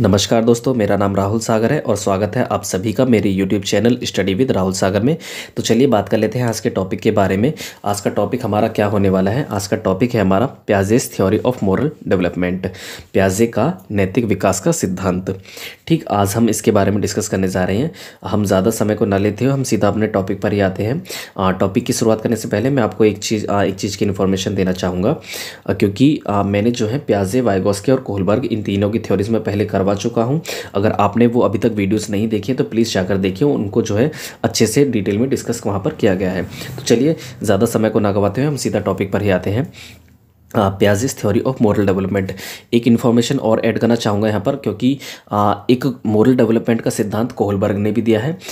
नमस्कार दोस्तों मेरा नाम राहुल सागर है और स्वागत है आप सभी का मेरे YouTube channel study with Rahul Sagar में तो चलिए बात कर लेते हैं आज के टॉपिक के बारे में आज का टॉपिक हमारा क्या होने वाला है आज का टॉपिक है हमारा Piaget's theory of moral development प्याजे का नैतिक विकास का सिद्धांत ठीक आज हम इसके बारे में डिस्कस करने जा रहे हैं हम ज़्यादा समय को ना लेते हुए हम सीधा अपने टॉपिक पर ही आते हैं टॉपिक की शुरुआत करने से पहले मैं आपको एक चीज़ एक चीज़ की इन्फॉर्मेशन देना चाहूँगा क्योंकि मैंने जो है प्याजे वाइगोस्के और कोहलबर्ग इन तीनों की थ्योरीज में पहले करवा करवा चुका हूँ अगर आपने वो अभी तक वीडियोज़ नहीं देखी तो प्लीज़ जाकर देखिए उनको जो है अच्छे से डिटेल में डिस्कस वहाँ पर किया गया है तो चलिए ज़्यादा समय को ना गवाते हुए हम सीधा टॉपिक पर ही आते हैं Piaget's theory of moral development एक इन्फॉर्मेशन और ऐड करना चाहूँगा यहाँ पर क्योंकि uh, एक मॉरल डेवलपमेंट का सिद्धांत कोहलबर्ग ने भी दिया है uh,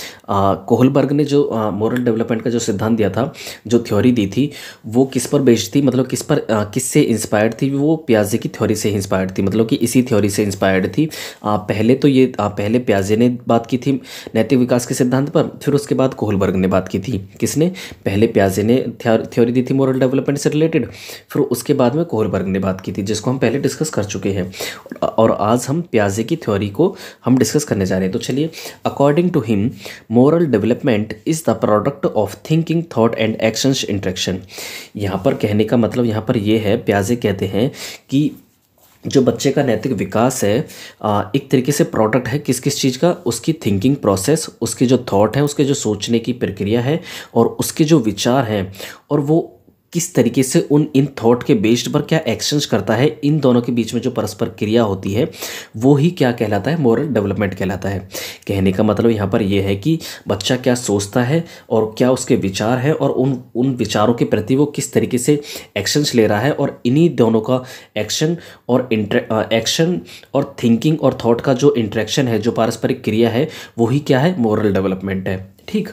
कोहलबर्ग ने जो मॉरल uh, डेवलपमेंट का जो सिद्धांत दिया था जो थ्योरी दी थी वो किस पर बेस्ड थी मतलब किस पर किससे इंस्पायर्ड थी वो प्याजे की थ्योरी से इंस्पायर्ड थी मतलब कि इसी थ्योरी से इंस्पायर्ड थी पहले तो ये पहले प्याजे ने बात की थी नैतिक विकास के सिद्धांत पर फिर उसके बाद कोहलबर्ग ने बात की थी किसने पहले प्याजे ने थ्योरी दी थी मॉरल डेवलपमेंट से रिलेटेड फिर उसके बाद बाद में कोहलबर्ग ने बात की थी जिसको हम पहले डिस्कस कर चुके हैं और आज हम प्याजे की थ्योरी को हम डिस्कस करने जा रहे हैं तो चलिए according to him moral development is the product of thinking thought and action interaction यहाँ पर कहने का मतलब यहाँ पर यह है प्याजे कहते हैं कि जो बच्चे का नैतिक विकास है एक तरीके से प्रोडक्ट है किस किस चीज़ का उसकी थिंकिंग प्रोसेस उसके जो थॉट है उसके जो सोचने की प्रक्रिया है और उसके जो विचार हैं और वो किस तरीके से उन इन थॉट के बेस्ड पर क्या एक्सचेंज करता है इन दोनों के बीच में जो परस्पर क्रिया होती है वो ही क्या कहलाता है मॉरल डेवलपमेंट कहलाता है कहने का मतलब यहाँ पर यह है कि बच्चा क्या सोचता है और क्या उसके विचार है और उन उन विचारों के प्रति वो किस तरीके से एक्शंस ले रहा है और इन्हीं दोनों का एक्शन और एक्शन और थिंकिंग और थॉट का जो इंट्रैक्शन है जो पारस्परिक क्रिया है वही क्या है मॉरल डेवलपमेंट है ठीक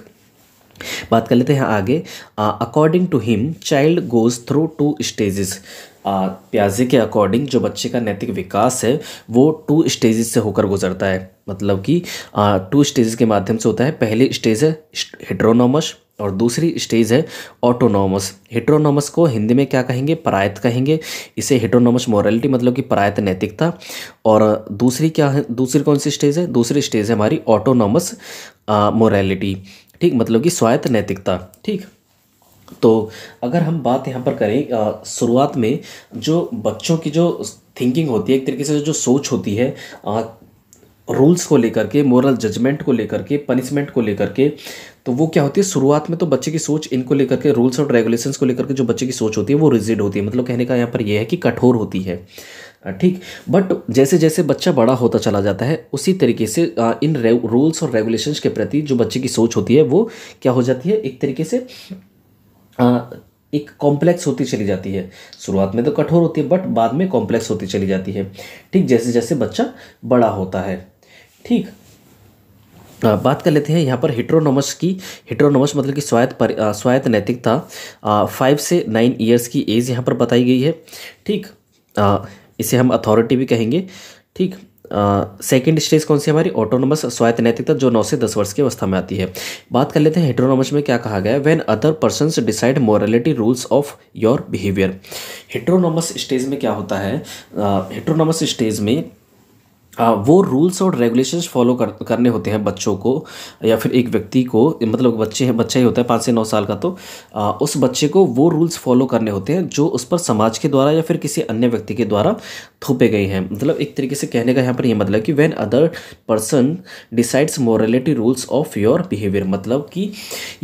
बात कर लेते हैं आगे according to him child goes through two stages प्याजे के अकॉर्डिंग जो बच्चे का नैतिक विकास है वो टू स्टेजेस से होकर गुजरता है मतलब कि टू स्टेजेस के माध्यम से होता है पहली स्टेज है हेड्रोनोमस और दूसरी स्टेज है ऑटोनोमस हेट्रोनोमस को हिंदी में क्या कहेंगे परायत कहेंगे इसे हेट्रोनोमस मॉरलिटी मतलब कि परायत नैतिकता और दूसरी क्या है दूसरी कौन सी स्टेज है दूसरी स्टेज है हमारी ऑटोनोमस मोरालिटी ठीक मतलब कि स्वायत्त नैतिकता ठीक तो अगर हम बात यहाँ पर करें शुरुआत में जो बच्चों की जो थिंकिंग होती है एक तरीके से जो सोच होती है आ, रूल्स को लेकर के मोरल जजमेंट को लेकर के पनिशमेंट को लेकर के तो वो क्या होती है शुरुआत में तो बच्चे की सोच इनको लेकर के रूल्स और रेगुलेशंस को लेकर के जो बच्चे की सोच होती है वो रिजिड होती है मतलब कहने का यहाँ पर यह है कि कठोर होती है ठीक बट जैसे जैसे बच्चा बड़ा होता चला जाता है उसी तरीके से इन रूल्स और रेगुलेशंस के प्रति जो बच्चे की सोच होती है वो क्या हो जाती है एक तरीके से एक कॉम्प्लेक्स होती चली जाती है शुरुआत में तो कठोर होती है बट बाद में कॉम्प्लेक्स होती चली जाती है ठीक जैसे जैसे बच्चा बड़ा होता है ठीक बात कर लेते हैं यहाँ पर हिट्रोनोमस की हिट्रोनोमस मतलब कि स्वायत्त पर स्वायत्त नैतिकता फाइव से नाइन ईयर्स की एज यहाँ पर बताई गई है ठीक इसे हम अथॉरिटी भी कहेंगे ठीक सेकेंड स्टेज कौन सी हमारी ऑटोनोमस स्वायत्त नैतिकता जो नौ से दस वर्ष की अवस्था में आती है बात कर लेते हैं हेट्रोनोमस में क्या कहा गया है when other person decide morality rules of your behaviour heteronomous stage में क्या होता है हेट्रोनोमस स्टेज में वो रूल्स और रेगुलेशंस फॉलो कर करने होते हैं बच्चों को या फिर एक व्यक्ति को मतलब बच्चे हैं बच्चा ही होता है पाँच से नौ साल का तो आ, उस बच्चे को वो रूल्स फॉलो करने होते हैं जो उस पर समाज के द्वारा या फिर किसी अन्य व्यक्ति के द्वारा थोपे गए हैं मतलब एक तरीके से कहने का यहाँ पर यह मतलब कि when other person decides morality rules of your behaviour मतलब कि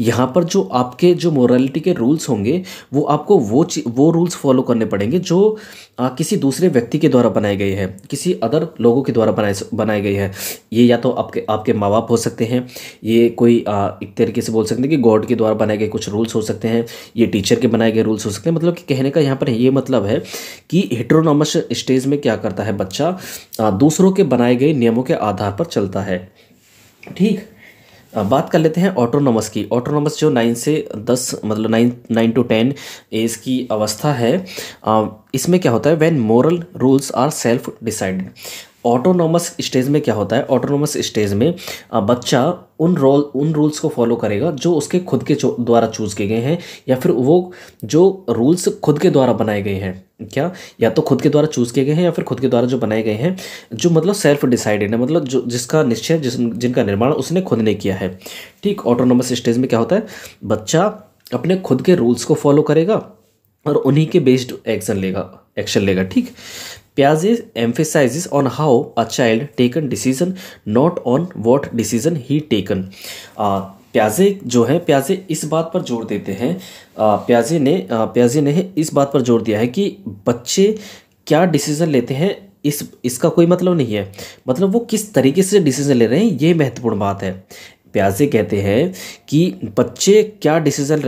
यहाँ पर जो आपके जो मोरलिटी के रूल्स होंगे वो आपको वो वो रूल्स फॉलो करने पड़ेंगे जो आ, किसी दूसरे व्यक्ति के द्वारा बनाए गए हैं किसी अदर लोगों के द्वारा बनाए बनाई गई है ये या तो आपके आपके माँ बाप हो सकते हैं ये कोई आ, एक तरीके से बोल सकते हैं कि गॉड के द्वारा बनाए गए कुछ रूल्स हो सकते हैं ये टीचर के बनाए गए रूल्स हो सकते हैं मतलब कि कहने का यहाँ पर ये मतलब है कि हेट्रोनॉमस स्टेज में क्या करता है बच्चा आ, दूसरों के बनाए गए नियमों के आधार पर चलता है ठीक बात कर लेते हैं ऑटोनोमस की ऑटोनोमस जो नाइन से दस मतलब nine nine to ten age की अवस्था है इसमें क्या होता है when moral rules are self decided autonomous stage में क्या होता है ऑटोनोमस स्टेज में बच्चा उन रोल उन रूल्स को फॉलो करेगा जो उसके खुद के द्वारा चूज़ किए गए हैं या फिर वो जो रूल्स खुद के द्वारा बनाए गए हैं क्या या तो खुद के द्वारा चूज़ किए गए हैं या फिर खुद के द्वारा जो बनाए गए हैं जो मतलब सेल्फ डिसाइडेड है मतलब जो जिसका निश्चय जिस जिनका निर्माण उसने खुद ने किया है ठीक ऑटोनोमस स्टेज में क्या होता है बच्चा अपने खुद के रूल्स को फॉलो करेगा और उन्हीं के बेस्ड एक्शन लेगा एक्शन लेगा ठीक प्याजे emphasise on how a child taken decision not on what decision he taken प्याजे जो है प्याजे इस बात पर जोर देते हैं प्याजे uh, ने प्याजे uh, ने इस बात पर जोर दिया है कि बच्चे क्या डिसीज़न लेते हैं इस इसका कोई मतलब नहीं है मतलब वो किस तरीके से डिसीजन ले रहे हैं ये महत्वपूर्ण बात है प्याजे कहते हैं कि बच्चे क्या डिसीज़न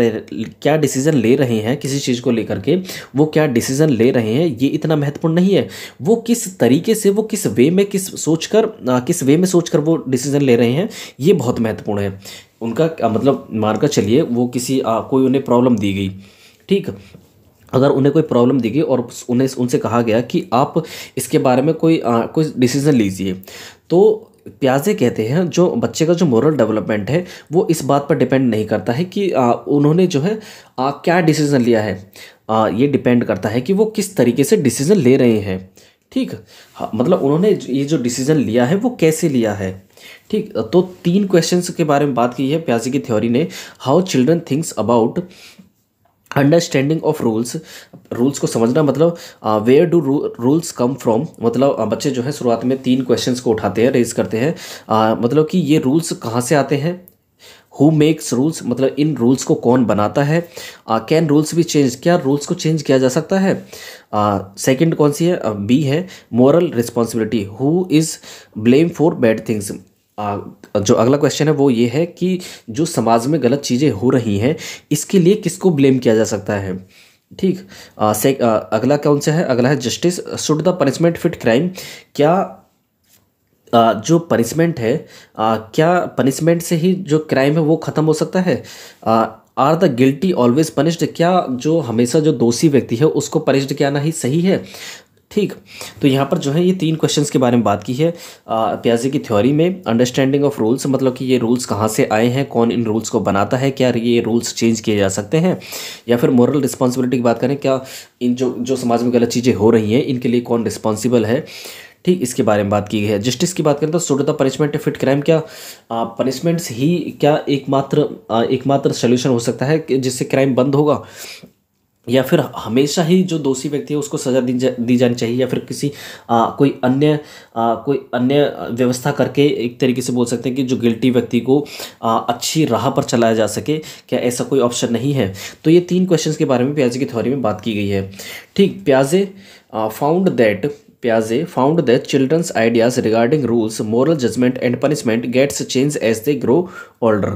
क्या डिसीज़न ले रहे हैं किसी चीज़ को लेकर के वो क्या डिसीज़न ले रहे हैं ये इतना महत्वपूर्ण नहीं है वो किस तरीके से वो किस वे में किस सोच कर किस वे में सोच कर वो डिसीज़न ले रहे हैं ये बहुत महत्वपूर्ण है उनका मतलब मानकर चलिए वो किसी आ, कोई उन्हें प्रॉब्लम दी गई ठीक अगर उन्हें कोई प्रॉब्लम दी गई और उन्हें उनसे कहा गया कि आप इसके बारे में कोई आ, कोई डिसीज़न लीजिए तो प्याजे कहते हैं जो बच्चे का जो मॉरल डेवलपमेंट है वो इस बात पर डिपेंड नहीं करता है कि आ, उन्होंने जो है आ, क्या डिसीज़न लिया है आ, ये डिपेंड करता है कि वो किस तरीके से डिसीज़न ले रहे हैं ठीक हाँ, मतलब उन्होंने ये जो डिसीज़न लिया है वो कैसे लिया है ठीक तो तीन क्वेश्चंस के बारे में बात की है प्याजी की थ्योरी ने how children thinks about understanding of rules rules को समझना मतलब where do rules come from मतलब uh, बच्चे जो है शुरुआत में तीन क्वेश्चन को उठाते हैं रेज करते हैं uh, मतलब कि ये रूल्स कहाँ से आते हैं हु मेक्स रूल्स मतलब इन रूल्स को कौन बनाता है कैन रूल्स भी चेंज क्या रूल्स को चेंज किया जा सकता है सेकेंड uh, कौन सी है बी uh, है moral responsibility who is blame for bad things जो अगला क्वेश्चन है वो ये है कि जो समाज में गलत चीज़ें हो रही हैं इसके लिए किसको ब्लेम किया जा सकता है ठीक से अगला कौन सा है अगला है justice should the punishment fit crime क्या आ, जो पनिशमेंट है आ, क्या पनिशमेंट से ही जो क्राइम है वो ख़त्म हो सकता है uh, are the guilty always punished क्या जो हमेशा जो दोषी व्यक्ति है उसको पनिश्ड किया ना ही सही है ठीक तो यहाँ पर जो है ये तीन क्वेश्चंस के बारे में बात की है प्याजे की थ्योरी में अंडरस्टैंडिंग ऑफ रूल्स मतलब कि ये रूल्स कहाँ से आए हैं कौन इन रूल्स को बनाता है क्या ये रूल्स चेंज किए जा सकते हैं या फिर मॉरल रिस्पॉन्सिबिलिटी की बात करें क्या इन जो जो समाज में गलत चीज़ें हो रही हैं इनके लिए कौन रिस्पॉन्सिबल है ठीक इसके बारे में बात की गई है जस्टिस की बात करें तो should the punishment fit crime क्या पनिशमेंट्स ही क्या एकमात्र एकमात्र सोल्यूशन हो सकता है जिससे क्राइम बंद होगा या फिर हमेशा ही जो दोषी व्यक्ति है उसको सज़ा दी जा दी जानी चाहिए या फिर किसी आ, कोई अन्य आ, कोई अन्य व्यवस्था करके एक तरीके से बोल सकते हैं कि जो गिल्टी व्यक्ति को आ, अच्छी राह पर चलाया जा सके क्या ऐसा कोई ऑप्शन नहीं है तो ये तीन क्वेश्चंस के बारे में प्याजे की थ्योरी में बात की गई है ठीक प्याजे found that प्याज़े found that children's ideas regarding rules moral judgement and punishment gets change as they grow older.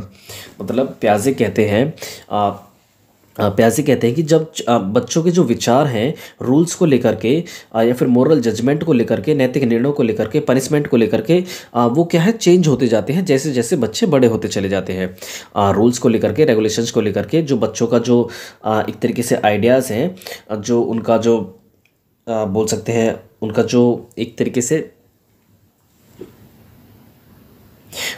मतलब प्याजे कहते हैं प्याजे कहते हैं कि जब बच्चों के जो विचार हैं रूल्स को लेकर के या फिर मॉरल जजमेंट को लेकर के नैतिक निर्णयों को लेकर के पनिशमेंट को लेकर के वो क्या है चेंज होते जाते हैं जैसे जैसे बच्चे बड़े होते चले जाते हैं रूल्स को लेकर के रेगुलेशंस को लेकर के जो बच्चों का जो एक तरीके से आइडियाज़ हैं जो उनका जो बोल सकते हैं उनका जो एक तरीके से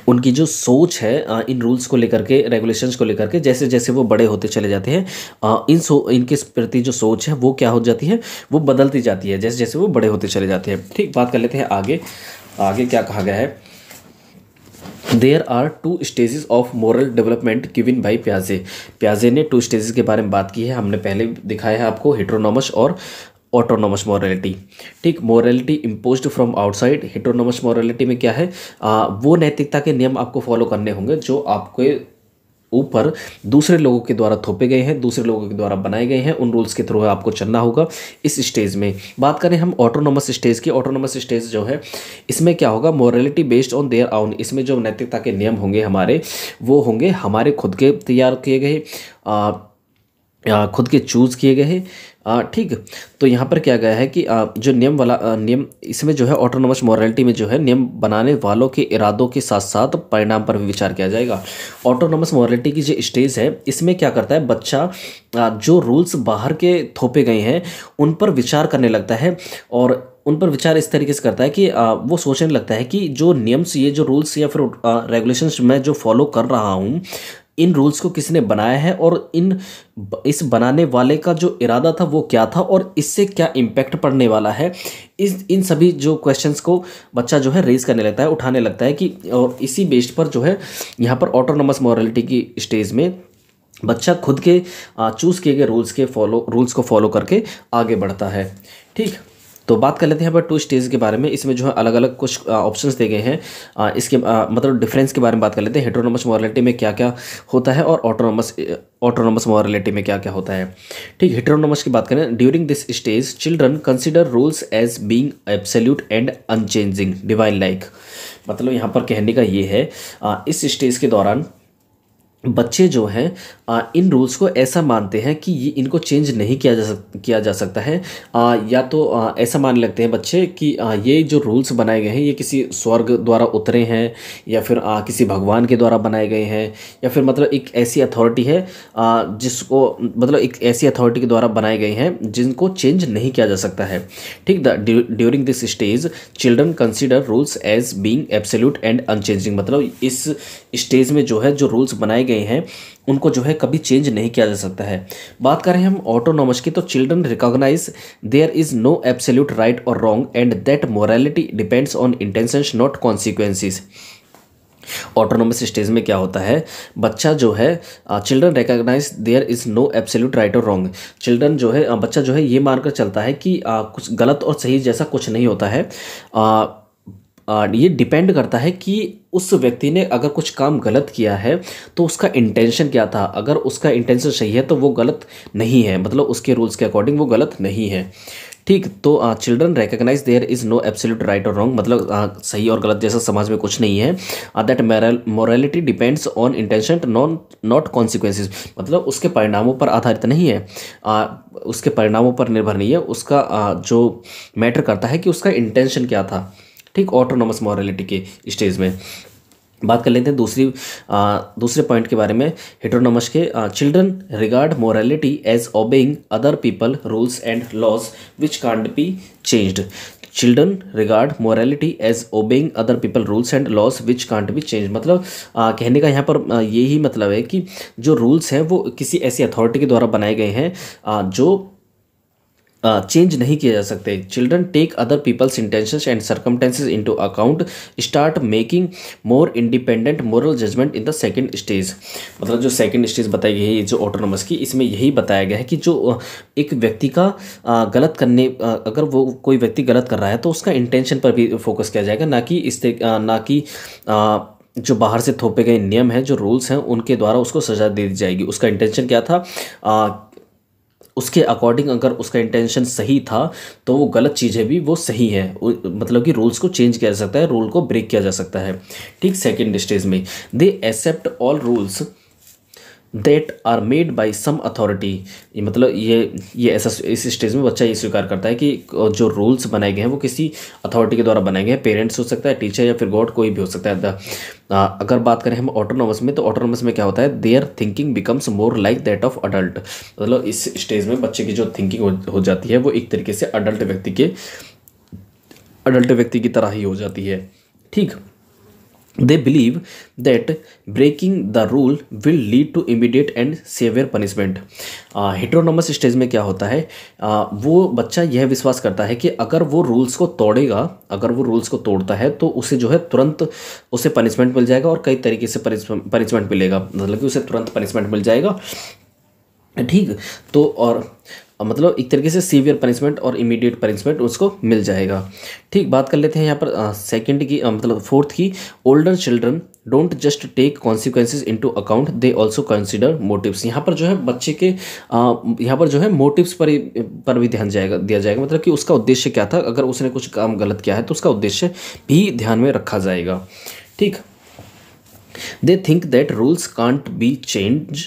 उनकी जो सोच है इन रूल्स को लेकर के रेगुलेशंस को लेकर के जैसे जैसे वो बड़े होते चले जाते हैं इन सो इनके प्रति जो सोच है वो क्या हो जाती है वो बदलती जाती है जैसे जैसे वो बड़े होते चले जाते हैं ठीक बात कर लेते हैं आगे आगे क्या कहा गया है there are two stages of moral development given by प्याजे प्याजे ने टू स्टेजेस के बारे में बात की है हमने पहले दिखाया है आपको हिट्रोनॉमस और ऑटोनोमस मॉरलिटी ठीक morality impose from outside heteronomous morality में क्या है आ, वो नैतिकता के नियम आपको फॉलो करने होंगे जो आपके ऊपर दूसरे लोगों के द्वारा थोपे गए हैं दूसरे लोगों के द्वारा बनाए गए हैं उन रूल्स के थ्रू आपको चलना होगा इस स्टेज में बात करें हम ऑटोनोमस स्टेज की ऑटोनोमस स्टेज जो है इसमें क्या होगा मॉरलिटी बेस्ड ऑन देयर आउन इसमें जो नैतिकता के नियम होंगे हमारे वो होंगे हमारे खुद के तैयार किए गए खुद के चूज़ किए गए हैं ठीक तो यहाँ पर क्या गया है कि जो नियम वाला नियम इसमें जो है ऑटोनोमस मॉरलिटी में जो है नियम बनाने वालों के इरादों के साथ साथ परिणाम पर भी विचार किया जाएगा ऑटोनोमस मॉरलिटी की जो स्टेज है इसमें क्या करता है बच्चा जो रूल्स बाहर के थोपे गए हैं उन पर विचार करने लगता है और उन पर विचार इस तरीके से करता है कि वो सोचने लगता है कि जो नियम्स ये जो रूल्स या फिर रेगुलेशंस मैं जो फॉलो कर रहा हूँ इन रूल्स को किसने बनाया है और इन इस बनाने वाले का जो इरादा था वो क्या था और इससे क्या इम्पैक्ट पड़ने वाला है इस इन सभी जो क्वेश्चंस को बच्चा जो है रेज करने लगता है उठाने लगता है कि और इसी बेस्ड पर जो है यहाँ पर ऑटोनोमस मॉरलिटी की स्टेज में बच्चा खुद के चूज़ किए गए रूल्स के फॉलो रूल्स को फॉलो करके आगे बढ़ता है ठीक तो बात कर लेते हैं यहाँ पर टू स्टेज के बारे में इसमें जो है अलग अलग कुछ ऑप्शन दे गए हैं इसके मतलब डिफरेंस के बारे में बात कर लेते हैं हेट्रोनोमस मॉरलिटी में क्या क्या होता है और ऑटोनोमस ऑटोनोमस मॉरलिटी में क्या क्या होता है ठीक हेट्रोनमस की बात करें during this stage children consider rules as being absolute and unchanging divine like मतलब यहाँ पर कहने का ये है इस स्टेज के दौरान बच्चे जो हैं इन रूल्स को ऐसा मानते हैं कि ये इनको चेंज नहीं किया जा सक किया जा सकता है आ, या तो आ, ऐसा मानने लगते हैं बच्चे कि आ, ये जो रूल्स बनाए गए हैं ये किसी स्वर्ग द्वारा उतरे हैं या फिर आ, किसी भगवान के द्वारा बनाए गए हैं या फिर मतलब एक ऐसी अथॉरिटी है आ, जिसको मतलब एक ऐसी अथॉरिटी के द्वारा बनाए गए हैं जिनको चेंज नहीं किया जा सकता है ठीक the during this stage children consider rules as being absolute and unchanging मतलब इस स्टेज में जो है जो रूल्स बनाए गए गए हैं उनको जो है कभी चेंज नहीं किया जा सकता है बात करें हम ऑटोनोमस की तो children recognise there is no absolute right और wrong and that morality depends on intention not consequences autonomous stage में क्या होता है बच्चा जो है children recognise there is no absolute right और रॉन्ग चिल्ड्रन जो है बच्चा जो है ये मानकर चलता है कि आ, कुछ गलत और सही जैसा कुछ नहीं होता है आ, ये डिपेंड करता है कि उस व्यक्ति ने अगर कुछ काम गलत किया है तो उसका इंटेंशन क्या था अगर उसका इंटेंशन सही है तो वो गलत नहीं है मतलब उसके रूल्स के अकॉर्डिंग वो गलत नहीं है ठीक तो children recognise there is no absolute right और रॉन्ग मतलब आ, सही और गलत जैसा समाज में कुछ नहीं है that morality depends on intention non not consequences मतलब उसके परिणामों पर आधारित नहीं है आ, उसके परिणामों पर निर्भर नहीं है उसका आ, जो मैटर करता है कि उसका इंटेंशन क्या था ठीक ऑटोनोमस मॉरलिटी के स्टेज में बात कर लेते हैं दूसरी आ, दूसरे पॉइंट के बारे में हेटरोनोमस के children regard morality as obeying other people rules and laws which can't be changed children regard morality as obeying other people rules and laws which can't be change मतलब आ, कहने का यहाँ पर यही मतलब है कि जो रूल्स हैं वो किसी ऐसी अथॉरिटी के द्वारा बनाए गए हैं जो चेंज uh, नहीं किए जा सकते children take other people's intentions and circumstances into account start making more independent moral judgment in the second stage मतलब जो सेकंड स्टेज बताई गई है जो ऑटोनोमस की इसमें यही बताया गया है कि जो एक व्यक्ति का गलत करने अगर वो कोई व्यक्ति गलत कर रहा है तो उसका इंटेंशन पर भी फोकस किया जाएगा ना कि इस ना कि जो बाहर से थोपे गए नियम हैं जो रूल्स हैं उनके द्वारा उसको सजा दे दी जाएगी उसका इंटेंशन क्या था आ, उसके अकॉर्डिंग अगर उसका इंटेंशन सही था तो वो गलत चीज़ें भी वो सही है मतलब कि रूल्स को चेंज किया जा सकता है रूल को ब्रेक किया जा सकता है ठीक सेकेंड स्टेज में they accept all rules that are made by some authority मतलब ये ये ऐसा इस स्टेज में बच्चा ये स्वीकार करता है कि जो रूल्स बनाए गए हैं वो किसी अथॉरिटी के द्वारा बनाए गए हैं पेरेंट्स हो सकता है टीचर या फिर गॉड कोई भी हो सकता है अगर बात करें हम ऑटोनोमस में तो ऑटोनोमस में क्या होता है their thinking becomes more like that of adult मतलब इस स्टेज में बच्चे की जो थिंकिंग हो, हो जाती है वो एक तरीके से अडल्ट व्यक्ति के अडल्ट व्यक्ति की तरह ही हो जाती है ठीक they believe that breaking the rule will lead to immediate and severe punishment heteronomous uh, stage में क्या होता है uh, वो बच्चा यह विश्वास करता है कि अगर वो रूल्स को तोड़ेगा अगर वो रूल्स को तोड़ता है तो उसे जो है तुरंत उसे पनिशमेंट मिल जाएगा और कई तरीके से पनिशमेंट मिलेगा मतलब कि उसे तुरंत पनिशमेंट मिल जाएगा ठीक तो और मतलब एक तरीके से सीवियर पनिशमेंट और इमीडिएट पनिशमेंट उसको मिल जाएगा ठीक बात कर लेते हैं यहाँ पर सेकंड की आ, मतलब फोर्थ की older children don't just take consequences into account they also consider motives यहाँ पर जो है बच्चे के यहाँ पर जो है मोटिव्स पर पर भी ध्यान जाएगा दिया जाएगा मतलब कि उसका उद्देश्य क्या था अगर उसने कुछ काम गलत किया है तो उसका उद्देश्य भी ध्यान में रखा जाएगा ठीक they think that rules can't be change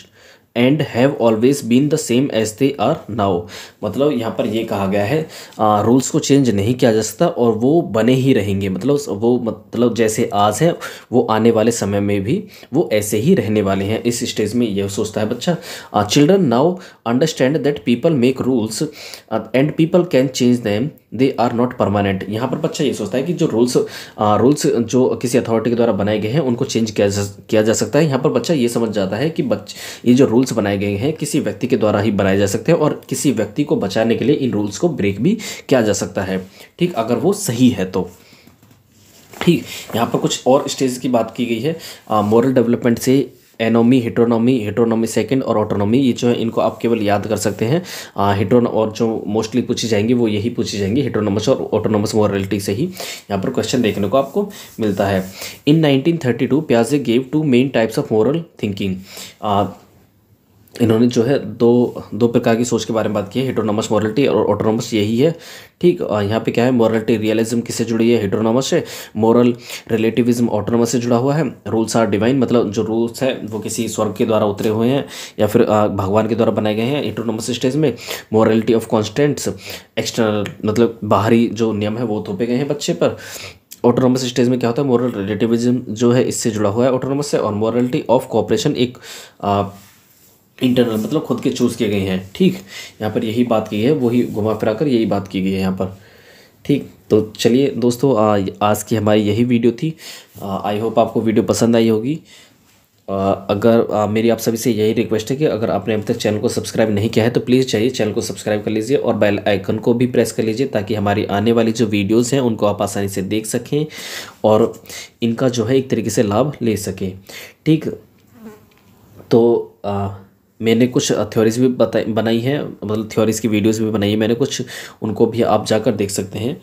and have always been the same as they are now मतलब यहाँ पर ये कहा गया है रूल्स को चेंज नहीं किया जा सकता और वो बने ही रहेंगे मतलब वो मतलब जैसे आज है वो आने वाले समय में भी वो ऐसे ही रहने वाले हैं इस स्टेज में यह सोचता है बच्चा children now understand that people make rules and people can change them they are not permanent यहाँ पर बच्चा ये सोचता है कि जो रूल्स रूल्स जो किसी अथॉरिटी के द्वारा बनाए गए हैं उनको चेंज किया जा किया जा सकता है यहाँ पर बच्चा ये समझ जाता है कि बच्चे ये जो रूल्स बनाए गए हैं किसी व्यक्ति के द्वारा ही बनाए जा सकते हैं और किसी व्यक्ति को बचाने के लिए इन रूल्स को ब्रेक भी किया जा सकता है ठीक अगर वो सही है तो ठीक यहाँ पर कुछ और स्टेज की बात की गई है मॉरल डेवलपमेंट से एनोमी हिट्रोनॉमी हिट्रोनोमी सेकंड और ऑटोनॉमी ये जो है इनको आप केवल याद कर सकते हैं हिट्रोन और जो मोस्टली पूछी जाएंगी वो यही पूछी जाएंगी हिट्रोनोमस और ऑटोनॉमस मॉरलिटी से ही यहाँ पर क्वेश्चन देखने को आपको मिलता है इन 1932 प्याजे gave two main types of moral thinking इन्होंने जो है दो दो प्रकार की सोच के बारे में बात की है हिटोनॉमस मॉरलिटी और ऑटोनॉमस यही है ठीक यहाँ पे क्या है मॉरलिटी रियलिज्म किससे जुड़ी है हिटोनॉमस से मॉरल रिलेटिविज्म ऑटोनॉमस से जुड़ा हुआ है रूल्स आर डिवाइन मतलब जो रूल्स है वो किसी स्वर्ग के द्वारा उतरे हुए हैं या फिर भगवान के द्वारा बनाए गए हैं हिटोनॉमस स्टेज में मॉरलिटी ऑफ कॉन्स्टेंट्स एक्सटर्नल मतलब बाहरी जो नियम है वो थोपे गए हैं बच्चे पर ऑटोनॉमस स्टेज में क्या होता है मॉरल रिलेटिविज्म जो है इससे जुड़ा हुआ है ऑटोनॉमस से और मॉरलिटी ऑफ कॉपरेशन एक इंटरनल मतलब खुद के चूज़ किए गए हैं ठीक यहाँ पर यही बात की है वही घुमा फिरा कर यही बात की गई है यहाँ पर ठीक तो चलिए दोस्तों आ, आज की हमारी यही वीडियो थी आई होप आपको वीडियो पसंद आई होगी आ, अगर आ, मेरी आप सभी से यही रिक्वेस्ट है कि अगर आपने अब तक चैनल को सब्सक्राइब नहीं किया है तो प्लीज़ चाहिए चैनल को सब्सक्राइब कर लीजिए और बेल आइकन को भी प्रेस कर लीजिए ताकि हमारी आने वाली जो वीडियोस हैं उनको आप आसानी से देख सकें और इनका जो है एक तरीके से लाभ ले सकें ठीक तो आ, मैंने कुछ थ्योरीज भी बताई बनाई है मतलब थ्योरीज की वीडियोस भी बनाई है मैंने कुछ उनको भी आप जाकर देख सकते हैं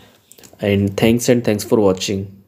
and thanks and thanks for watching